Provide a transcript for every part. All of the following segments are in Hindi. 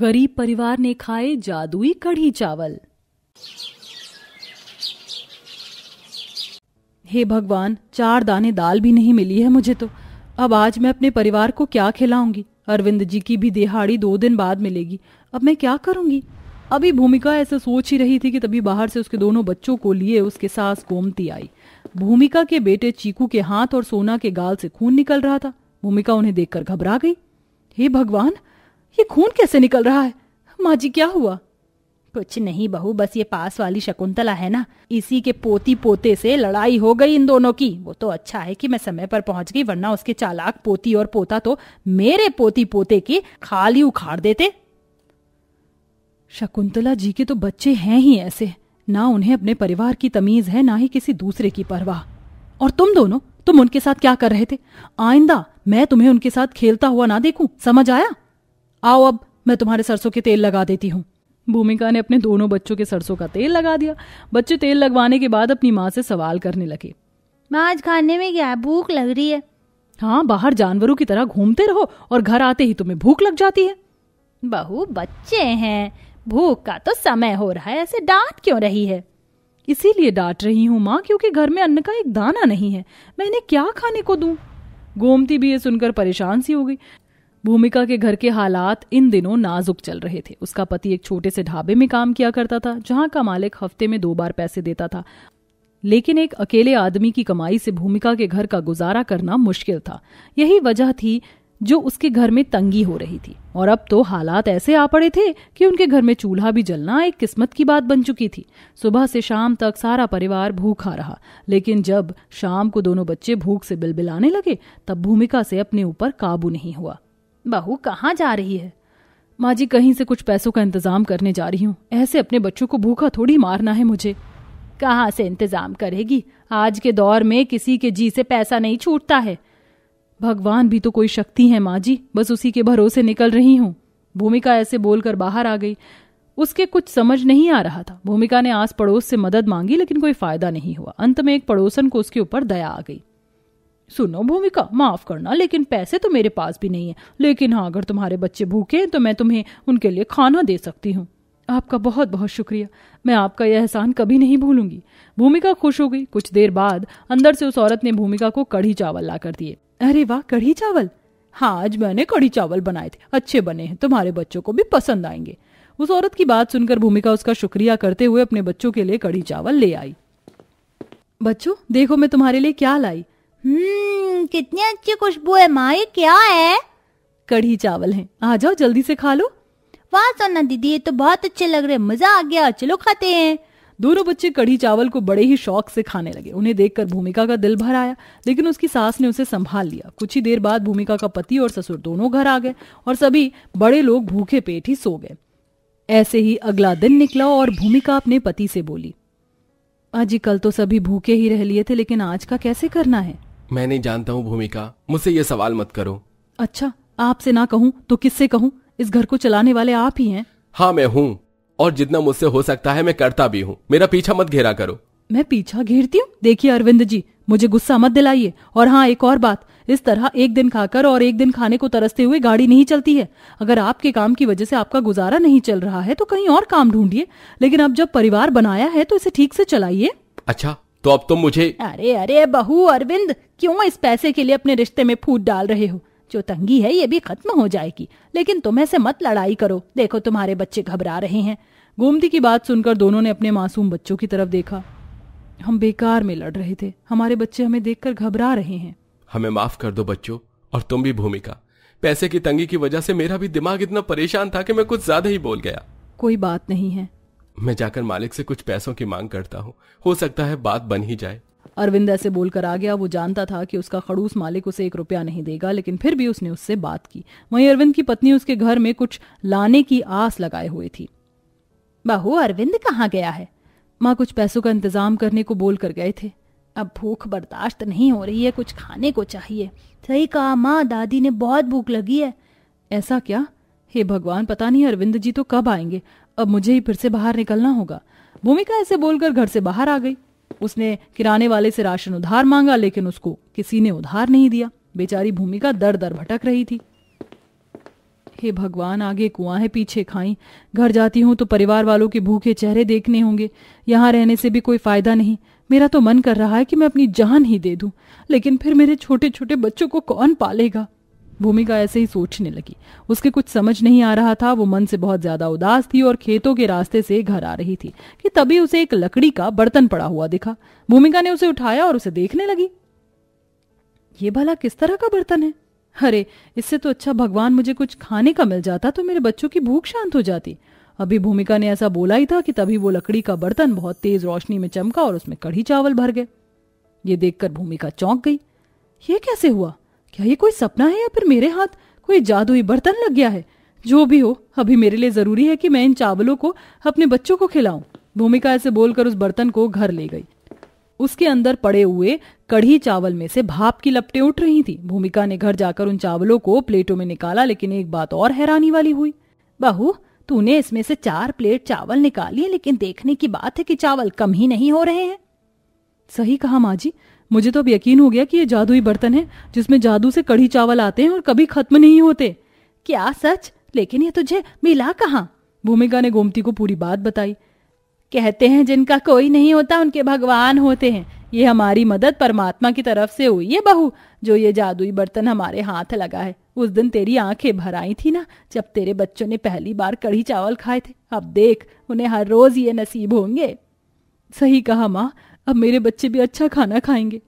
गरीब परिवार ने खाए जादुई कढ़ी चावल हे भगवान चार दाने दाल भी नहीं मिली है मुझे तो अब आज मैं अपने परिवार को क्या खिलाऊंगी अरविंद जी की भी दिहाड़ी दो दिन बाद मिलेगी अब मैं क्या करूंगी अभी भूमिका ऐसे सोच ही रही थी कि तभी बाहर से उसके दोनों बच्चों को लिए उसके सास गोमती आई भूमिका के बेटे चीकू के हाथ और सोना के गाल से खून निकल रहा था भूमिका उन्हें देखकर घबरा गई हे भगवान ये खून कैसे निकल रहा है माँ जी क्या हुआ कुछ नहीं बहू बस ये पास वाली शकुंतला है ना इसी के पोती पोते से लड़ाई हो गई इन दोनों की वो तो अच्छा है कि मैं समय पर पहुंच गई वरना उसके चालाक पोती और पोता तो मेरे पोती पोते की खाली उखाड़ देते शकुंतला जी के तो बच्चे हैं ही ऐसे ना उन्हें अपने परिवार की तमीज है ना ही किसी दूसरे की परवाह और तुम दोनों तुम उनके साथ क्या कर रहे थे आइंदा मैं तुम्हें उनके साथ खेलता हुआ ना देखूं समझ आया आओ अब मैं तुम्हारे सरसों के तेल लगा देती हूँ भूमिका ने अपने दोनों बच्चों के सरसों का तेल लगा दिया बच्चे तेल लगवाने के बाद अपनी माँ से सवाल करने लगे माँ आज खाने में क्या भूख लग रही है हाँ बाहर जानवरों की तरह घूमते रहो और घर आते ही तुम्हें भूख लग जाती है बहू बच्चे हैं भूख का तो समय हो रहा है ऐसे डांट क्यों रही है इसीलिए डांट रही हूँ माँ क्योंकि घर में अन्न का एक दाना नहीं है मैंने क्या खाने को दू गोमती भी ये सुनकर परेशान सी हो गई भूमिका के घर के हालात इन दिनों नाजुक चल रहे थे उसका पति एक छोटे से ढाबे में काम किया करता था जहां का मालिक हफ्ते में दो बार पैसे देता था लेकिन एक अकेले आदमी की कमाई से भूमिका के घर का गुजारा करना मुश्किल था यही वजह थी जो उसके घर में तंगी हो रही थी और अब तो हालात ऐसे आ पड़े थे कि उनके घर में चूल्हा भी जलना एक किस्मत की बात बन चुकी थी सुबह से शाम तक सारा परिवार भूखा रहा लेकिन जब शाम को दोनों बच्चे भूख से बिलबिलाने लगे तब भूमिका से अपने ऊपर काबू नहीं हुआ बहू कहाँ जा रही है माँ जी कहीं से कुछ पैसों का इंतजाम करने जा रही हूँ ऐसे अपने बच्चों को भूखा थोड़ी मारना है मुझे कहाँ से इंतजाम करेगी आज के दौर में किसी के जी से पैसा नहीं छूटता है भगवान भी तो कोई शक्ति है माँ जी बस उसी के भरोसे निकल रही हूँ भूमिका ऐसे बोलकर बाहर आ गई उसके कुछ समझ नहीं आ रहा था भूमिका ने आस पड़ोस से मदद मांगी लेकिन कोई फायदा नहीं हुआ अंत में एक पड़ोसन को उसके ऊपर दया आ गई सुनो भूमिका माफ करना लेकिन पैसे तो मेरे पास भी नहीं है लेकिन हाँ अगर तुम्हारे बच्चे भूखे हैं तो मैं तुम्हें उनके लिए खाना दे सकती हूँ आपका बहुत बहुत शुक्रिया मैं आपका यह एहसान कभी नहीं भूलूंगी भूमिका खुश हो गई कुछ देर बाद अंदर से उस औरत ने भूमिका को कढ़ी चावल ला कर दिए अरे वाह कढ़ी चावल हाँ आज मैंने कढ़ी चावल बनाए थे अच्छे बने हैं तुम्हारे बच्चों को भी पसंद आएंगे उस औरत की बात सुनकर भूमिका उसका शुक्रिया करते हुए अपने बच्चों के लिए कढ़ी चावल ले आई बच्चों देखो मैं तुम्हारे लिए क्या लाई हम्म कितनी अच्छी खुशबू है माँ ये क्या है कढ़ी चावल है आ जाओ जल्दी से खा लो वाह सोना दीदी ये तो बहुत अच्छे लग रहे मजा आ गया चलो खाते हैं दोनों बच्चे कढ़ी चावल को बड़े ही शौक से खाने लगे उन्हें देखकर भूमिका का दिल भर आया लेकिन उसकी सास ने उसे संभाल लिया कुछ ही देर बाद भूमिका का पति और ससुर दोनों घर आ गए और सभी बड़े लोग भूखे पेट ही सो गए ऐसे ही अगला दिन निकला और भूमिका अपने पति से बोली अजी कल तो सभी भूखे ही रह लिए थे लेकिन आज का कैसे करना है मैं नहीं जानता हूँ भूमिका मुझसे ये सवाल मत करो अच्छा आपसे ना कहूँ तो किससे कहूँ इस घर को चलाने वाले आप ही हैं हाँ मैं हूँ और जितना मुझसे हो सकता है मैं करता भी हूँ मेरा पीछा मत घेरा करो मैं पीछा घेरती हूँ देखिए अरविंद जी मुझे गुस्सा मत दिलाइए और हाँ एक और बात इस तरह एक दिन खाकर और एक दिन खाने को तरसते हुए गाड़ी नहीं चलती है अगर आपके काम की वजह से आपका गुजारा नहीं चल रहा है तो कहीं और काम ढूंढिए लेकिन अब जब परिवार बनाया है तो इसे ठीक से चलाइए अच्छा तो अब तुम मुझे अरे अरे बहू अरविंद क्यों इस पैसे के लिए अपने रिश्ते में फूट डाल रहे हो जो तंगी है ये भी खत्म हो जाएगी लेकिन तुम ऐसे मत लड़ाई करो देखो तुम्हारे बच्चे घबरा रहे हैं गोमती की बात सुनकर दोनों ने अपने मासूम बच्चों की तरफ देखा हम बेकार में लड़ रहे थे हमारे बच्चे हमें देखकर घबरा रहे हैं हमें माफ कर दो बच्चों और तुम भी भूमिका पैसे की तंगी की वजह से मेरा भी दिमाग इतना परेशान था कि मैं कुछ ज्यादा ही बोल गया कोई बात नहीं है मैं जाकर मालिक से कुछ पैसों की मांग करता हूँ हो सकता है बात बन ही जाए अरविंद ऐसे बोलकर आ गया वो जानता था कि उसका खड़ूस मालिक उसे एक रुपया नहीं देगा लेकिन फिर भी उसने उससे बात की वहीं अरविंद की पत्नी उसके घर में कुछ लाने की आस लगाए हुए थी बहू अरविंद कहाँ गया है माँ कुछ पैसों का इंतजाम करने को बोल कर गए थे अब भूख बर्दाश्त नहीं हो रही है कुछ खाने को चाहिए सही कहा माँ दादी ने बहुत भूख लगी है ऐसा क्या हे भगवान पता नहीं अरविंद जी तो कब आएंगे अब मुझे ही फिर से बाहर निकलना होगा भूमिका ऐसे बोलकर घर से बाहर आ गई उसने किराने वाले से राशन उधार मांगा लेकिन उसको किसी ने उधार नहीं दिया बेचारी भूमिका दर दर भटक रही थी हे भगवान आगे कुआं है पीछे खाई घर जाती हूं तो परिवार वालों के भूखे चेहरे देखने होंगे यहाँ रहने से भी कोई फायदा नहीं मेरा तो मन कर रहा है कि मैं अपनी जान ही दे दूं लेकिन फिर मेरे छोटे छोटे बच्चों को कौन पालेगा भूमिका ऐसे ही सोचने लगी उसके कुछ समझ नहीं आ रहा था वो मन से बहुत ज्यादा उदास थी और खेतों के रास्ते से घर आ रही थी कि तभी उसे एक लकड़ी का बर्तन पड़ा हुआ दिखा भूमिका ने उसे उठाया और उसे देखने लगी ये भला किस तरह का बर्तन है अरे इससे तो अच्छा भगवान मुझे कुछ खाने का मिल जाता तो मेरे बच्चों की भूख शांत हो जाती अभी भूमिका ने ऐसा बोला ही था कि तभी वो लकड़ी का बर्तन बहुत तेज रोशनी में चमका और उसमें कढ़ी चावल भर गए ये देखकर भूमिका चौंक गई ये कैसे हुआ क्या ये कोई सपना है या फिर मेरे हाथ कोई जादुई बर्तन लग गया है जो भी हो अभी मेरे लिए जरूरी है कि मैं इन चावलों को अपने बच्चों को खिलाऊं भूमिका ऐसे बोलकर उस बर्तन को घर ले गई उसके अंदर पड़े हुए कढ़ी चावल में से भाप की लपटें उठ रही थी भूमिका ने घर जाकर उन चावलों को प्लेटों में निकाला लेकिन एक बात और हैरानी वाली हुई बाहू तूने इसमें से चार प्लेट चावल निकाली लेकिन देखने की बात है कि चावल कम ही नहीं हो रहे हैं सही कहा माँ जी मुझे तो अब यकीन हो गया कि ये जादुई बर्तन है जिसमें जादू से कढ़ी चावल आते हैं और कभी खत्म नहीं होते क्या सच लेकिन ये तुझे मिला कहाँ भूमिका ने गोमती को पूरी बात बताई कहते हैं जिनका कोई नहीं होता उनके भगवान होते हैं ये हमारी मदद परमात्मा की तरफ से हुई है बहू जो ये जादुई बर्तन हमारे हाथ लगा है उस दिन तेरी आंखें भर आई थी ना जब तेरे बच्चों ने पहली बार कढ़ी चावल खाए थे अब देख उन्हें हर रोज ये नसीब होंगे सही कहा माँ अब मेरे बच्चे भी अच्छा खाना खाएंगे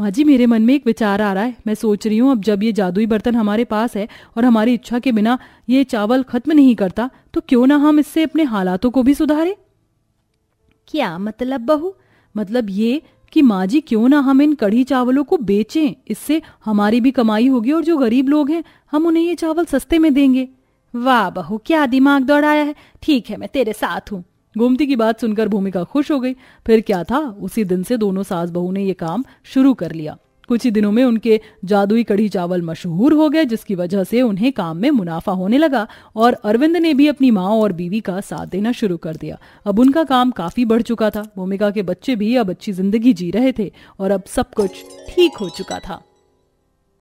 माँ जी मेरे मन में एक विचार आ रहा है मैं सोच रही हूँ अब जब ये जादुई बर्तन हमारे पास है और हमारी इच्छा के बिना ये चावल खत्म नहीं करता तो क्यों ना हम इससे अपने हालातों को भी सुधारें क्या मतलब बहू मतलब ये कि माँ जी क्यों ना हम इन कढ़ी चावलों को बेचें इससे हमारी भी कमाई होगी और जो गरीब लोग हैं हम उन्हें ये चावल सस्ते में देंगे वाह बहू क्या दिमाग दौड़ाया है ठीक है मैं तेरे साथ हूँ गोमती की बात सुनकर भूमिका खुश हो गई फिर क्या था उसी दिन से दोनों सास बहू ने ये काम शुरू कर लिया कुछ ही दिनों में उनके जादुई कढ़ी चावल मशहूर हो गए जिसकी वजह से उन्हें काम में मुनाफा होने लगा और अरविंद ने भी अपनी माँ और बीवी का साथ देना शुरू कर दिया अब उनका काम काफी बढ़ चुका था भूमिका के बच्चे भी अब अच्छी जिंदगी जी रहे थे और अब सब कुछ ठीक हो चुका था